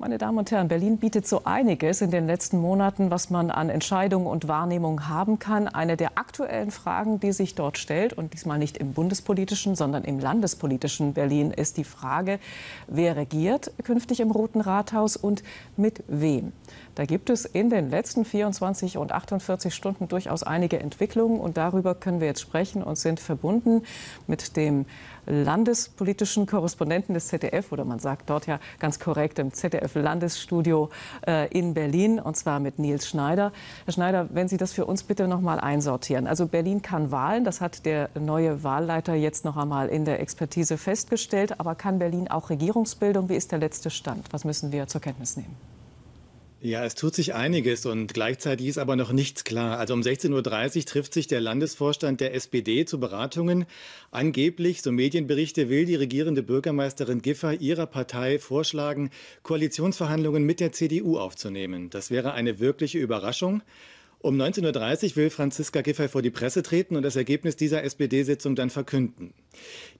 Meine Damen und Herren, Berlin bietet so einiges in den letzten Monaten, was man an Entscheidungen und Wahrnehmung haben kann. Eine der aktuellen Fragen, die sich dort stellt, und diesmal nicht im bundespolitischen, sondern im landespolitischen Berlin, ist die Frage, wer regiert künftig im Roten Rathaus und mit wem. Da gibt es in den letzten 24 und 48 Stunden durchaus einige Entwicklungen und darüber können wir jetzt sprechen und sind verbunden mit dem landespolitischen Korrespondenten des ZDF oder man sagt dort ja ganz korrekt im ZDF ZDF-Landesstudio äh, in Berlin und zwar mit Nils Schneider. Herr Schneider, wenn Sie das für uns bitte noch mal einsortieren. Also Berlin kann wahlen, das hat der neue Wahlleiter jetzt noch einmal in der Expertise festgestellt. Aber kann Berlin auch Regierungsbildung? Wie ist der letzte Stand? Was müssen wir zur Kenntnis nehmen? Ja, es tut sich einiges und gleichzeitig ist aber noch nichts klar. Also um 16.30 Uhr trifft sich der Landesvorstand der SPD zu Beratungen. Angeblich, so Medienberichte, will die regierende Bürgermeisterin Giffer ihrer Partei vorschlagen, Koalitionsverhandlungen mit der CDU aufzunehmen. Das wäre eine wirkliche Überraschung. Um 19.30 Uhr will Franziska Giffey vor die Presse treten und das Ergebnis dieser SPD-Sitzung dann verkünden.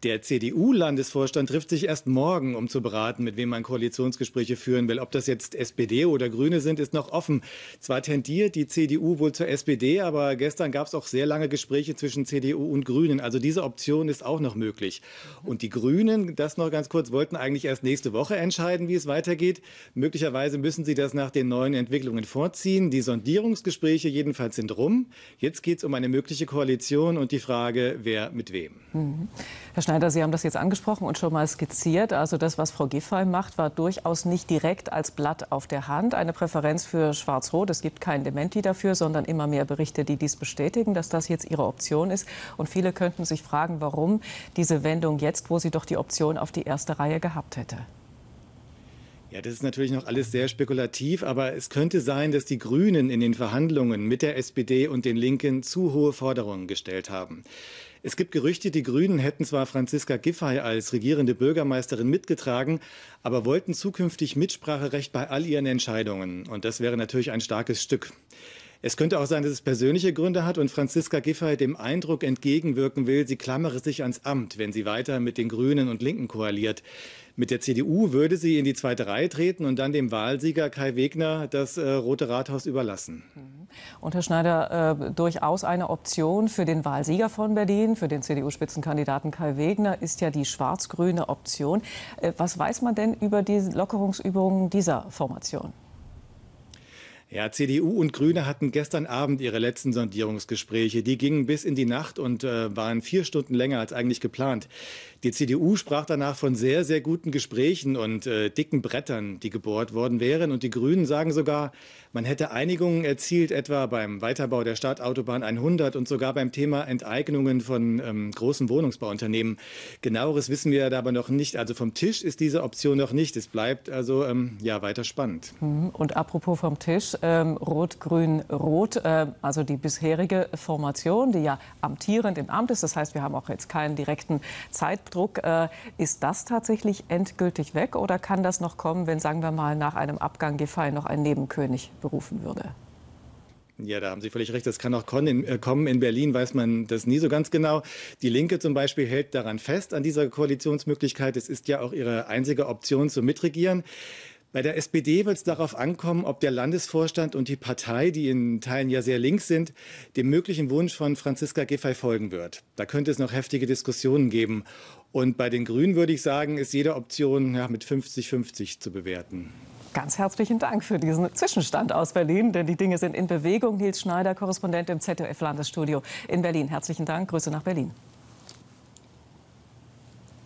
Der CDU-Landesvorstand trifft sich erst morgen, um zu beraten, mit wem man Koalitionsgespräche führen will. Ob das jetzt SPD oder Grüne sind, ist noch offen. Zwar tendiert die CDU wohl zur SPD, aber gestern gab es auch sehr lange Gespräche zwischen CDU und Grünen. Also diese Option ist auch noch möglich. Und die Grünen, das noch ganz kurz, wollten eigentlich erst nächste Woche entscheiden, wie es weitergeht. Möglicherweise müssen sie das nach den neuen Entwicklungen vorziehen. Die Sondierungsgespräche jedenfalls sind rum. Jetzt geht es um eine mögliche Koalition und die Frage, wer mit wem. Mhm. Herr Schneider, Sie haben das jetzt angesprochen und schon mal skizziert. Also das, was Frau Giffey macht, war durchaus nicht direkt als Blatt auf der Hand eine Präferenz für Schwarz-Rot. Es gibt kein Dementi dafür, sondern immer mehr Berichte, die dies bestätigen, dass das jetzt ihre Option ist. Und viele könnten sich fragen, warum diese Wendung jetzt, wo sie doch die Option auf die erste Reihe gehabt hätte. Ja, das ist natürlich noch alles sehr spekulativ, aber es könnte sein, dass die Grünen in den Verhandlungen mit der SPD und den Linken zu hohe Forderungen gestellt haben. Es gibt Gerüchte, die Grünen hätten zwar Franziska Giffey als regierende Bürgermeisterin mitgetragen, aber wollten zukünftig Mitspracherecht bei all ihren Entscheidungen. Und das wäre natürlich ein starkes Stück. Es könnte auch sein, dass es persönliche Gründe hat und Franziska Giffey dem Eindruck entgegenwirken will, sie klammere sich ans Amt, wenn sie weiter mit den Grünen und Linken koaliert. Mit der CDU würde sie in die zweite Reihe treten und dann dem Wahlsieger Kai Wegner das äh, Rote Rathaus überlassen. Mhm. Und Herr Schneider, äh, durchaus eine Option für den Wahlsieger von Berlin, für den CDU-Spitzenkandidaten Kai Wegner, ist ja die schwarz-grüne Option. Äh, was weiß man denn über die Lockerungsübungen dieser Formation? Ja, CDU und Grüne hatten gestern Abend ihre letzten Sondierungsgespräche. Die gingen bis in die Nacht und äh, waren vier Stunden länger als eigentlich geplant. Die CDU sprach danach von sehr, sehr guten Gesprächen und äh, dicken Brettern, die gebohrt worden wären. Und die Grünen sagen sogar, man hätte Einigungen erzielt, etwa beim Weiterbau der Stadtautobahn 100 und sogar beim Thema Enteignungen von ähm, großen Wohnungsbauunternehmen. Genaueres wissen wir aber noch nicht. Also vom Tisch ist diese Option noch nicht. Es bleibt also ähm, ja weiter spannend. Mhm. Und apropos vom Tisch, ähm, Rot-Grün-Rot, äh, also die bisherige Formation, die ja amtierend im Amt ist, das heißt, wir haben auch jetzt keinen direkten Zeitdruck, äh, ist das tatsächlich endgültig weg oder kann das noch kommen, wenn, sagen wir mal, nach einem Abgang Gefallen noch ein Nebenkönig berufen würde? Ja, da haben Sie völlig recht. Das kann auch äh, kommen. In Berlin weiß man das nie so ganz genau. Die Linke zum Beispiel hält daran fest, an dieser Koalitionsmöglichkeit. Es ist ja auch ihre einzige Option zu Mitregieren. Bei der SPD wird es darauf ankommen, ob der Landesvorstand und die Partei, die in Teilen ja sehr links sind, dem möglichen Wunsch von Franziska Giffey folgen wird. Da könnte es noch heftige Diskussionen geben. Und bei den Grünen würde ich sagen, ist jede Option ja, mit 50-50 zu bewerten. Ganz herzlichen Dank für diesen Zwischenstand aus Berlin, denn die Dinge sind in Bewegung. Nils Schneider, Korrespondent im ZDF-Landesstudio in Berlin. Herzlichen Dank, Grüße nach Berlin.